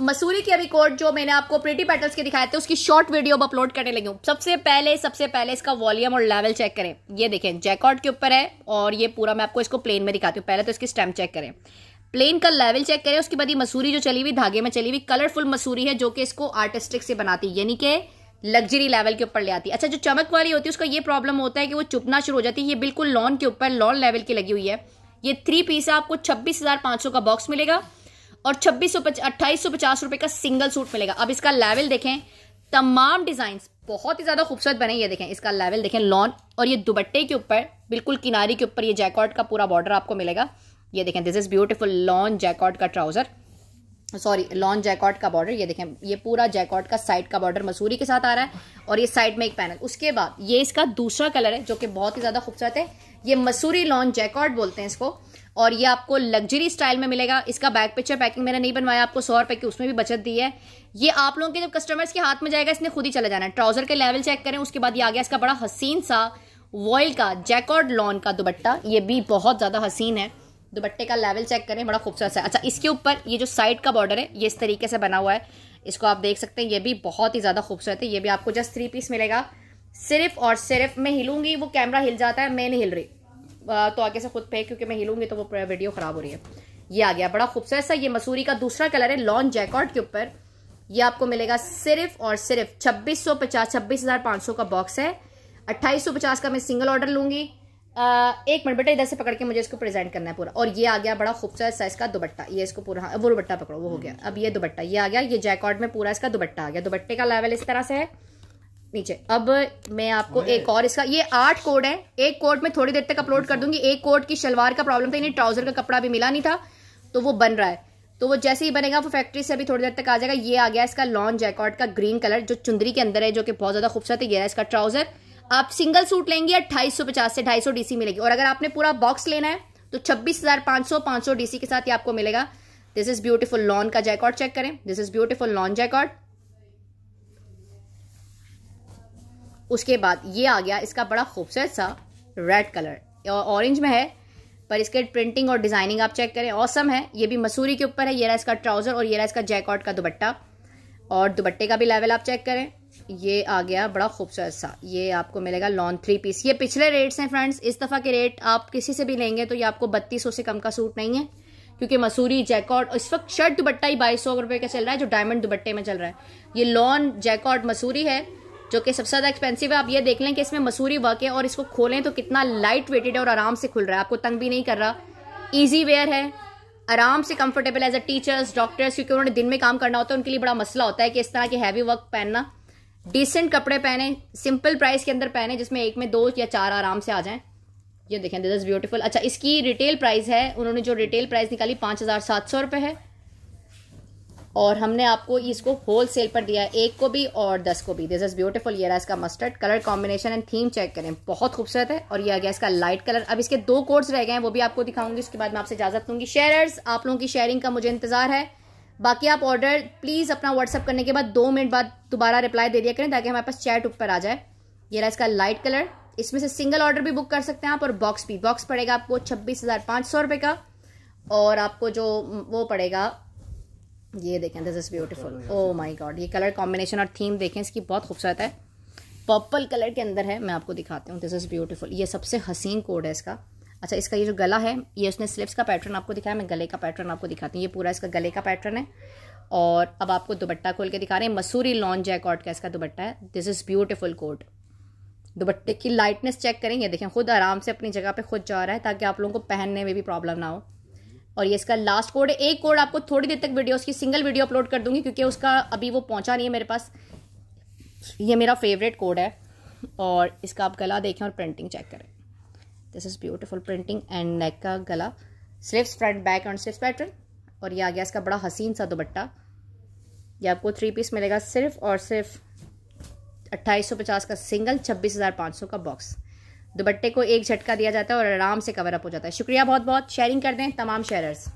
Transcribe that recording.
मसूरी की अभी कोर्ट जो मैंने आपको प्रिटी पेटल्स के दिखाए थे उसकी शॉर्ट वीडियो अपलोड करने लगी हूँ सबसे पहले सबसे पहले इसका वॉल्यूम और लेवल चेक करें ये देखें जैकॉट के ऊपर है और ये पूरा मैं आपको इसको प्लेन में दिखाती हूँ पहले तो इसकी स्टैम्प चेक करें प्लेन का लेवल चेक करें उसके बाद ये मसूरी जो चली हुई धागे में चली हुई कलरफुल मसूरी है जो कि इसको आर्टिस्टिक से बनाती है यानी कि लग्जरी लेवल के ऊपर ले आती है अच्छा जो चमक वाली होती है उसका ये प्रॉब्लम होता है कि वो चुपना शुरू हो जाती है ये बिल्कुल लॉन के ऊपर लॉन लेवल की लगी हुई है ये थ्री पीस आपको छब्बीस हजार पांच सौ का बॉक्स मिलेगा और छब्बीस सौ अट्ठाईस सौ पचास रुपए का सिंगल सूट मिलेगा अब इसका लेवल देखें तमाम डिजाइन बहुत ही ज्यादा खूबसूरत बने ये देखें इसका लेवल देखें लॉन और ये दुबट्टे के ऊपर बिल्कुल किनारी के ऊपर ये जैकॉट का पूरा बॉर्डर आपको मिलेगा ये देखें this is beautiful lawn jacquard का ट्राउजर सॉरी लॉन जैकॉट का बॉर्डर ये देखें ये पूरा जैकॉट का साइड का बॉर्डर मसूरी के साथ आ रहा है और ये साइड में एक पैनल उसके बाद ये इसका दूसरा कलर है जो कि बहुत ही ज़्यादा खूबसूरत है ये मसूरी लॉन्ग जैकॉट बोलते हैं इसको और ये आपको लग्जरी स्टाइल में मिलेगा इसका बैक पिक्चर पैकिंग मैंने नहीं बनवाया आपको सौ रुपए की उसमें भी बचत दी है ये आप लोगों के जब कस्टमर्स के हाथ में जाएगा इसने खुद ही चला जाना है ट्राउजर के लेवल चेक करें उसके बाद ये आ गया इसका बड़ा हसीन सा वॉयल का जैकॉट लॉन का दुबट्टा ये भी बहुत ज़्यादा हसीन है दुपट्टे का लेवल चेक करें बड़ा खूबसूरत है अच्छा इसके ऊपर ये जो साइड का बॉर्डर है ये इस तरीके से बना हुआ है इसको आप देख सकते हैं ये भी बहुत ही ज़्यादा खूबसूरत है ये भी आपको जस्ट थ्री पीस मिलेगा सिर्फ और सिर्फ मैं हिलूंगी वो कैमरा हिल जाता है मैं नहीं हिल रही तो आगे से खुद पे क्योंकि मैं हिलूंगी तो वो वीडियो ख़राब हो रही है ये आ गया बड़ा खूबसूरत सा ये मसूरी का दूसरा कलर है लॉन्ग जैकॉट के ऊपर ये आपको मिलेगा सिर्फ और सिर्फ छब्बीस सौ पचास छब्बीस हजार सौ का बॉक्स है अट्ठाईस सौ पचास का मैं सिंगल ऑर्डर लूंगी आ, एक मिनट बेटा इधर से पकड़ के मुझे इसको प्रेजेंट करना है पूरा और ये आ गया बड़ा खूबसूरत साइज का दुबट्टा ये इसको पूरा हाँ, वो दुबट्टा पकड़ो वो हो गया अब ये दुबट्टा ये आ गया ये जैकॉर्ड में पूरा इसका दुबट्टा आ गया दुबट्टे का लेवल इस तरह से है नीचे अब मैं आपको एक और इसका ये आठ कोड है एक कोड में थोड़ी देर तक अपलोड कर दूंगी एक कोड की शलवार का प्रॉब्लम था इन्हें ट्राउजर का कपड़ा भी मिला नहीं था तो वो बन रहा है तो वो जैसे ही बनेगा वो फैक्ट्री से अभी थोड़ी देर तक आ जाएगा ये आ गया इसका लॉन्ग जैकॉट का ग्रीन कलर जो चुंदरी के अंदर है जो कि बहुत ज़्यादा खूबसूरत है है इसका ट्राउजर आप सिंगल सूट लेंगे अट्ठाईस से ढाई सौ डीसी मिलेगी और अगर आपने पूरा बॉक्स लेना है तो छब्बीस हजार पांच सौ पांच सौ डीसी के साथ ही आपको मिलेगा दिस इज ब्यूटीफुल लॉन का जैकॉट चेक करें this is beautiful lawn jacquard उसके बाद ये आ गया इसका बड़ा खूबसूरत सा रेड कलर ऑरेंज में है पर इसके प्रिंटिंग और डिज़ाइनिंग आप चेक करें औसम है ये भी मसूरी के ऊपर है ये रहा इसका ट्राउज़र और ये रहा इसका जैकॉर्ड का दुबट्टा और दुबट्टे का भी लेवल आप चेक करें ये आ गया बड़ा खूबसूरत सा ये आपको मिलेगा लॉन थ्री पीस ये पिछले रेट्स हैं फ्रेंड्स इस दफ़ा के रेट आप किसी से भी लेंगे तो ये आपको बत्तीस सौ से कम का सूट नहीं है क्योंकि मसूरी जैकॉट इस वक्त शर्ट दुपट्टा ही बाईस सौ का चल रहा है जो डायमंड दुबट्टे में चल रहा है ये लॉन जैकॉट मसूरी है जो कि सबसे ज़्यादा एक्सपेंसिव है आप ये देख लें कि इसमें मसूरी वर्क है और इसको खोलें तो कितना लाइट वेटेड है और आराम से खुल रहा है आपको तंग भी नहीं कर रहा ईजी वेयर है आराम से comfortable as a teachers doctors क्योंकि उन्होंने दिन में काम करना होता है उनके लिए बड़ा मसला होता है कि इस तरह के हैवी वर्क पहनना डिसेंट कपड़े पहने सिंपल प्राइस के अंदर पहने जिसमें एक में दो या चार आराम से आ जाएं ये देखें दिस इज़ ब्यूटीफुल अच्छा इसकी रिटेल प्राइस है उन्होंने जो रिटेल प्राइस निकाली पाँच हज़ार सात सौ रुपये है और हमने आपको इसको होल सेल पर दिया एक को भी और दस को भी दिस इज़ ब्यूटीफुल ये रहा इसका mustard colour combination and theme check करें बहुत खूबसूरत है और ये आ गया इसका लाइट कलर अब इसके दो कोड्स रह गए हैं वो भी आपको दिखाऊंगी उसके बाद मैं आपसे इजाजत दूंगी शेयरर्स आप लोगों की शेयरिंग का मुझे इंतजार है बाकी आप ऑर्डर प्लीज़ अपना व्हाट्सअप करने के बाद दो मिनट बाद दोबारा रिप्लाई दे दिया करें ताकि हमारे पास चैट ऊपर आ जाए ये रहा इसका लाइट कलर इसमें से सिंगल ऑर्डर भी बुक कर सकते हैं आप और बॉक्स भी बॉक्स पड़ेगा आपको छब्बीस हज़ार पाँच सौ रुपये का और आपको जो वो पड़ेगा ये देखें this is beautiful oh my god ये कलर कॉम्बिनेशन और थीम देखें इसकी बहुत खूबसूरत है पर्पल कलर के अंदर है मैं आपको दिखाती हूँ दिस इज़ ब्यूटीफुल ये सबसे हसीन कोड है इसका अच्छा इसका ये जो गला है ये उसने स्लिप्स का पैटर्न आपको दिखाया मैं गले का पैटर्न आपको दिखाती हूँ ये पूरा इसका गले का पैटर्न है और अब आपको दुपट्टा खोल के दिखा रहे हैं मसूरी लॉन जैकॉट का इसका दुपट्टा है दिस इज़ ब्यूटिफुल कोट दुपट्टे की लाइटनेस चेक करें ये देखें खुद आराम से अपनी जगह पे खुद जा रहा है ताकि आप लोगों को पहनने में भी प्रॉब्लम ना हो और ये इसका लास्ट कोड है एक कोड आपको थोड़ी देर तक वीडियो उसकी सिंगल वीडियो अपलोड कर दूंगी क्योंकि उसका अभी वो पहुंचा नहीं है मेरे पास ये मेरा फेवरेट कोड है और इसका आप गला देखें और प्रिंटिंग चेक करें this is beautiful printing and neck का गला slits front back and slits pattern और ये आ गया इसका बड़ा हसीन सा दुपट्टा ये आपको थ्री पीस मिलेगा सिर्फ और सिर्फ अट्ठाईस सौ पचास का सिंगल छब्बीस हज़ार पाँच सौ का बॉक्स दुपट्टे को एक झटका दिया जाता है और आराम से कवर अप हो जाता है शुक्रिया बहुत बहुत शेयरिंग कर दें तमाम शेयरर्स